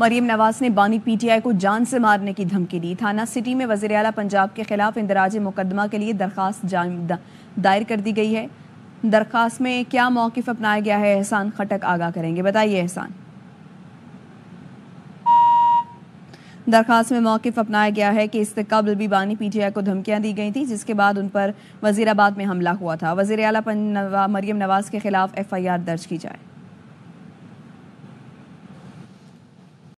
मरीम नवाज ने बानी पीटीआई को जान से मारने की धमकी दी थाना सिटी में वजीर अला पंजाब के खिलाफ इंदराज मुकदमा के लिए दरखास्त दायर कर दी गई है दरखास्त में क्या मौकफ अपनाया गया है एहसान खटक आगा करेंगे बताइए एहसान दरखास्त में मौकफ अपनाया गया है कि इससे कबल भी बानी पीटीआई को धमकियां दी गई थी जिसके बाद उन पर वजीराबाद में हमला हुआ था वजीर अला मरीम नवाज के खिलाफ एफ आई आर दर्ज की जाए